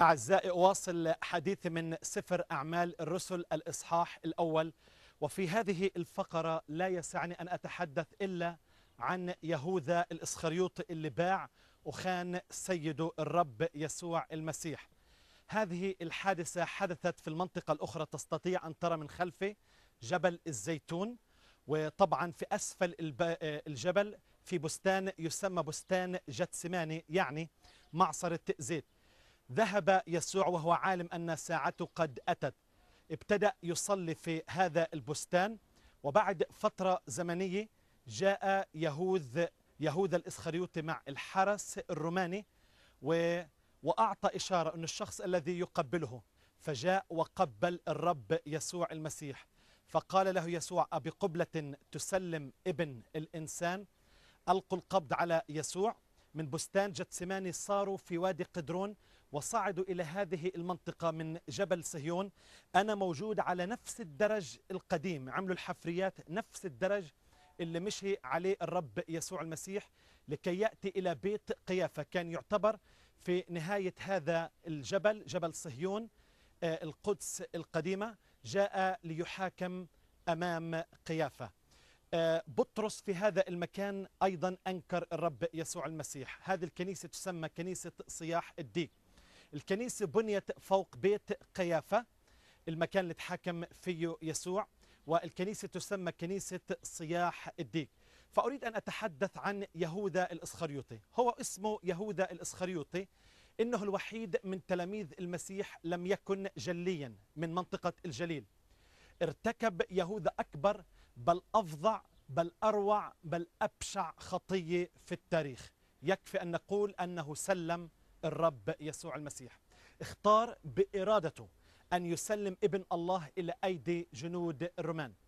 أعزائي أواصل حديثي من سفر أعمال الرسل الإصحاح الأول وفي هذه الفقرة لا يسعني أن أتحدث إلا عن يهوذا الإسخريوط اللي باع وخان سيده الرب يسوع المسيح هذه الحادثة حدثت في المنطقة الأخرى تستطيع أن ترى من خلفي جبل الزيتون وطبعا في أسفل الجبل في بستان يسمى بستان جتسماني يعني معصرة زيت ذهب يسوع وهو عالم أن ساعته قد أتت ابتدأ يصلي في هذا البستان وبعد فترة زمنية جاء يهوذ يهوذا الإسخريوطي مع الحرس الروماني و وأعطى إشارة أن الشخص الذي يقبله فجاء وقبل الرب يسوع المسيح فقال له يسوع أبقبلة تسلم ابن الإنسان ألقوا القبض على يسوع من بستان جتسماني صاروا في وادي قدرون وصعدوا إلى هذه المنطقة من جبل صهيون أنا موجود على نفس الدرج القديم عملوا الحفريات نفس الدرج اللي مشي عليه الرب يسوع المسيح لكي يأتي إلى بيت قيافة كان يعتبر في نهاية هذا الجبل جبل صهيون آه، القدس القديمة جاء ليحاكم أمام قيافة بطرس في هذا المكان أيضا أنكر الرب يسوع المسيح هذه الكنيسة تسمى كنيسة صياح الديك الكنيسة بنيت فوق بيت قيافة المكان اللي تحكم فيه يسوع والكنيسة تسمى كنيسة صياح الديك فأريد أن أتحدث عن يهوذا الإسخريوطي هو اسمه يهوذا الإسخريوطي إنه الوحيد من تلاميذ المسيح لم يكن جليا من منطقة الجليل ارتكب يهوذا أكبر بل أفظع بل أروع بل أبشع خطية في التاريخ يكفي أن نقول أنه سلم الرب يسوع المسيح اختار بإرادته أن يسلم ابن الله إلى أيدي جنود الرومان